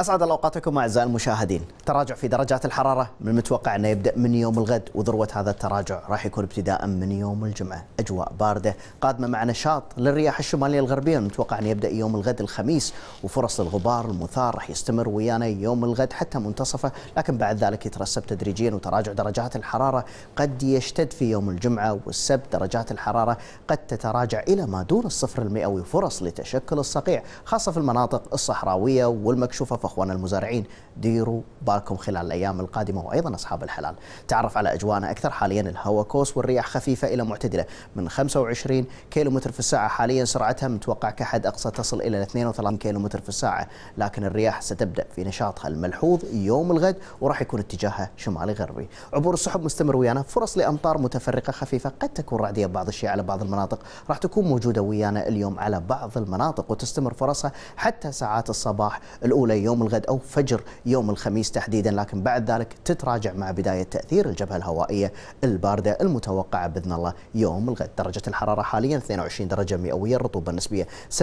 اسعد الله اوقاتكم اعزائي المشاهدين، تراجع في درجات الحراره من المتوقع انه يبدا من يوم الغد وذروه هذا التراجع راح يكون ابتداء من يوم الجمعه، اجواء بارده قادمه مع نشاط للرياح الشماليه الغربيه المتوقع انه يبدا يوم الغد الخميس وفرص الغبار المثار راح يستمر ويانا يوم الغد حتى منتصفه، لكن بعد ذلك يترسب تدريجيا وتراجع درجات الحراره قد يشتد في يوم الجمعه والسبت درجات الحراره قد تتراجع الى ما دون الصفر المئوي، فرص لتشكل الصقيع خاصه في المناطق الصحراويه والمكشوفه اخواننا المزارعين ديروا بالكم خلال الايام القادمه وايضا اصحاب الحلال تعرف على اجوانا اكثر حاليا الهواء كوس والرياح خفيفه الى معتدله من 25 كيلو متر في الساعه حاليا سرعتها متوقع كحد اقصى تصل الى 32 كيلو متر في الساعه لكن الرياح ستبدا في نشاطها الملحوظ يوم الغد وراح يكون اتجاهها شمالي غربي عبور السحب مستمر ويانا فرص لامطار متفرقه خفيفه قد تكون رعديه بعض الشيء على بعض المناطق راح تكون موجوده ويانا اليوم على بعض المناطق وتستمر فرصها حتى ساعات الصباح الاولى يوم يوم الغد أو فجر يوم الخميس تحديدا لكن بعد ذلك تتراجع مع بداية تأثير الجبهة الهوائية الباردة المتوقعة بإذن الله يوم الغد درجة الحرارة حاليا 22 درجة مئوية الرطوبة النسبية 70%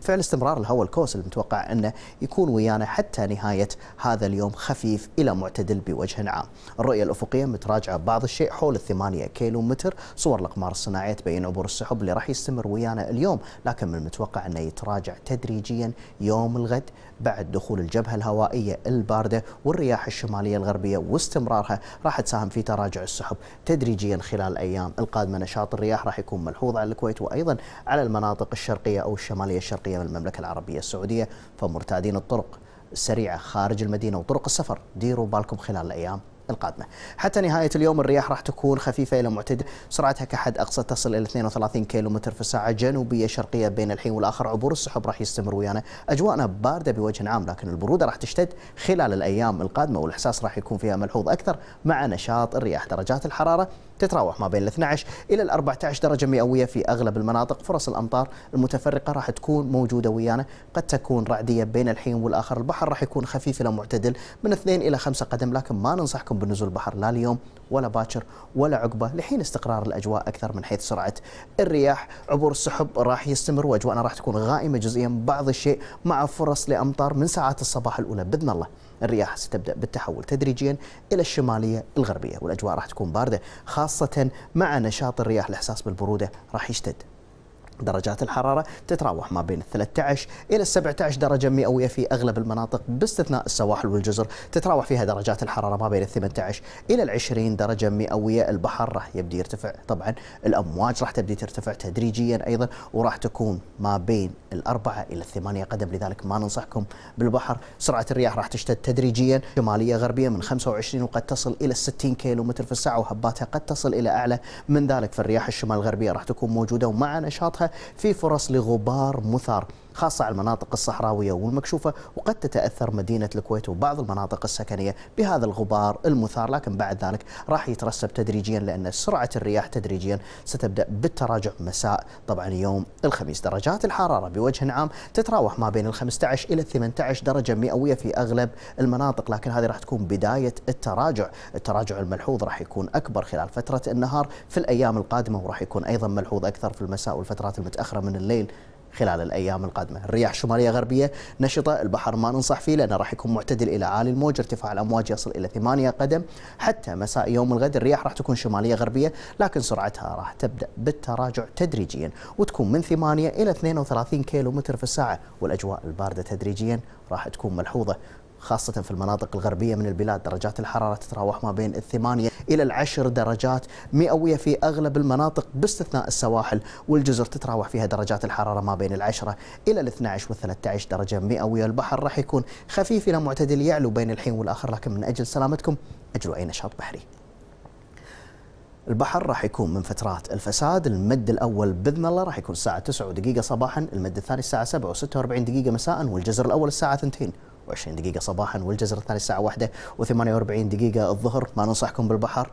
فعل استمرار الهواء الكوس المتوقع أنه يكون ويانا حتى نهاية هذا اليوم خفيف إلى معتدل بوجه عام الرؤية الأفقية متراجعة بعض الشيء حول الثمانية كيلو متر صور الأقمار الصناعية تبين عبور السحب اللي راح يستمر ويانا اليوم لكن من المتوقع أنه يتراجع تدريجيا يوم الغد بعد دخول الجبهة الهوائية الباردة والرياح الشمالية الغربية واستمرارها راح تساهم في تراجع السحب تدريجيا خلال الأيام القادمة نشاط الرياح راح يكون ملحوظ على الكويت وأيضا على المناطق الشرقية أو الشمالية الشرقية من المملكة العربية السعودية فمرتادين الطرق السريعة خارج المدينة وطرق السفر ديروا بالكم خلال الأيام القادمة حتى نهاية اليوم الرياح راح تكون خفيفة إلى معتدل سرعتها كحد أقصى تصل إلى 32 كيلومتر في الساعة جنوبية شرقية بين الحين والآخر عبور السحب راح يستمر ويانا أجواءنا باردة بوجه عام لكن البرودة راح تشتد خلال الأيام القادمة والإحساس راح يكون فيها ملحوظ أكثر مع نشاط الرياح درجات الحرارة تتراوح ما بين ال 12 إلى ال 14 درجة مئوية في أغلب المناطق فرص الأمطار المتفرقة راح تكون موجودة ويانا قد تكون رعدية بين الحين والآخر البحر راح يكون خفيف إلى معتدل من 2 إلى 5 قدم لكن ما ننصحكم بنزول البحر لا اليوم ولا باكر ولا عقبه لحين استقرار الاجواء اكثر من حيث سرعه الرياح، عبور السحب راح يستمر واجواءنا راح تكون غائمه جزئيا بعض الشيء مع فرص لامطار من ساعات الصباح الاولى باذن الله. الرياح ستبدا بالتحول تدريجيا الى الشماليه الغربيه والاجواء راح تكون بارده خاصه مع نشاط الرياح الاحساس بالبروده راح يشتد. درجات الحرارة تتراوح ما بين 13 إلى 17 درجة مئوية في أغلب المناطق باستثناء السواحل والجزر تتراوح فيها درجات الحرارة ما بين 18 إلى 20 درجة مئوية البحر راح يبدي يرتفع طبعا الأمواج راح تبدي ترتفع تدريجيا أيضا وراح تكون ما بين الأربعة إلى الثمانية قدم لذلك ما ننصحكم بالبحر سرعة الرياح راح تشتد تدريجيا شمالية غربية من 25 وقد تصل إلى 60 كيلو متر في الساعة وهباتها قد تصل إلى أعلى من ذلك فالرياح الشمال الغربية راح تكون موجودة ومع نشاطها في فرص لغبار مثار خاصة على المناطق الصحراوية والمكشوفة وقد تتأثر مدينة الكويت وبعض المناطق السكنية بهذا الغبار المثار لكن بعد ذلك راح يترسب تدريجيا لأن سرعة الرياح تدريجيا ستبدأ بالتراجع مساء طبعا يوم الخميس درجات الحرارة بوجه عام تتراوح ما بين ال 15 إلى 18 درجة مئوية في أغلب المناطق لكن هذه راح تكون بداية التراجع التراجع الملحوظ راح يكون أكبر خلال فترة النهار في الأيام القادمة وراح يكون أيضا ملحوظ أكثر في المساء والفترات المتأخرة من الليل خلال الأيام القادمة الرياح شماليه غربية نشطة البحر ما ننصح فيه لأنه راح يكون معتدل إلى عالي الموج ارتفاع الأمواج يصل إلى 8 قدم حتى مساء يوم الغد الرياح راح تكون شمالية غربية لكن سرعتها راح تبدأ بالتراجع تدريجيا وتكون من 8 إلى 32 كيلو متر في الساعة والأجواء الباردة تدريجيا راح تكون ملحوظة خاصة في المناطق الغربية من البلاد درجات الحرارة تتراوح ما بين الثمانية إلى العشر درجات مئوية في أغلب المناطق باستثناء السواحل والجزر تتراوح فيها درجات الحرارة ما بين العشرة إلى عشر والثلاثة درجة مئوية البحر راح يكون خفيف إلى معتدل يعلو بين الحين والآخر لكن من أجل سلامتكم أجروا أي نشاط بحري البحر راح يكون من فترات الفساد المد الأول بإذن الله راح يكون الساعة 9 دقيقة صباحا المد الثاني الساعة 7 و46 دقيقة مساء والجزر الأول الساعة 2 21 دقيقة صباحا والجزر الثاني الساعة 1 و48 دقيقة الظهر ما ننصحكم بالبحر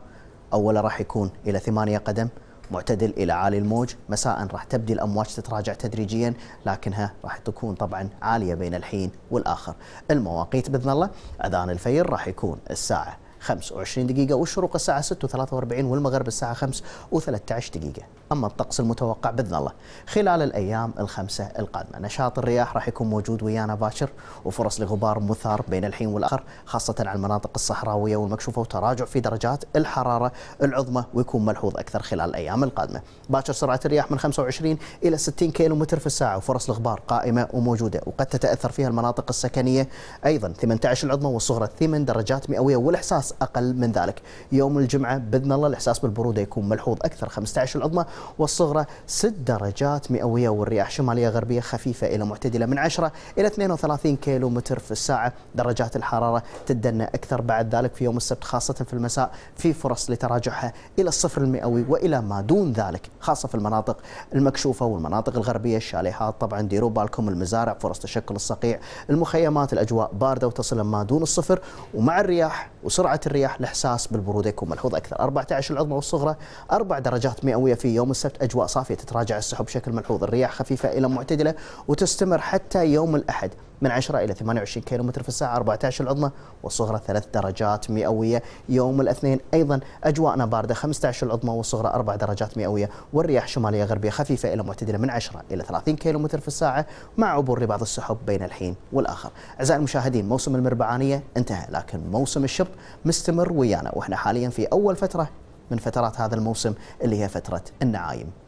أولا راح يكون إلى ثمانية قدم معتدل إلى عالي الموج مساء راح تبدي الأمواج تتراجع تدريجيا لكنها راح تكون طبعا عالية بين الحين والآخر المواقيت بإذن الله أذان الفير راح يكون الساعة 25 دقيقة والشروق الساعة 6 و43 والمغرب الساعة 5 و13 دقيقة أما الطقس المتوقع بإذن الله خلال الأيام الخمسة القادمة نشاط الرياح راح يكون موجود ويانا باشر وفرص لغبار مثار بين الحين والآخر خاصة على المناطق الصحراوية والمكشوفة وتراجع في درجات الحرارة العظمى ويكون ملحوظ أكثر خلال الأيام القادمة باشر سرعة الرياح من 25 إلى 60 كيلو متر في الساعة وفرص الغبار قائمة وموجودة وقد تتأثر فيها المناطق السكنية أيضا 18 العظمى والصغرى 8 درجات مئوية والإحساس الاحساس اقل من ذلك. يوم الجمعه باذن الله الاحساس بالبروده يكون ملحوظ اكثر 15 العظمى والصغرى 6 درجات مئويه والرياح شماليه غربيه خفيفه الى معتدله من 10 الى 32 كيلو متر في الساعه، درجات الحراره تدنى اكثر بعد ذلك في يوم السبت خاصه في المساء في فرص لتراجعها الى الصفر المئوي والى ما دون ذلك خاصه في المناطق المكشوفه والمناطق الغربيه الشاليهات طبعا ديروا بالكم المزارع فرص تشكل الصقيع، المخيمات الاجواء بارده وتصل ما دون الصفر ومع الرياح وسرعه الرياح الإحساس بالبرودة يكون ملحوظ أكثر 14 العظمى والصغرى 4 درجات مئوية في يوم السبت أجواء صافية تتراجع السحب بشكل ملحوظ الرياح خفيفة إلى معتدلة وتستمر حتى يوم الأحد من 10 إلى 28 كيلومتر في الساعة 14 العظمى والصغرى ثلاث درجات مئوية يوم الاثنين أيضا أجواءنا باردة 15 العظمى والصغرى اربع درجات مئوية والرياح شمالية غربية خفيفة إلى معتدلة من 10 إلى 30 كيلومتر في الساعة مع عبور لبعض السحب بين الحين والآخر أعزائي المشاهدين موسم المربعانية انتهى لكن موسم الشط مستمر ويانا وإحنا حاليا في أول فترة من فترات هذا الموسم اللي هي فترة النعايم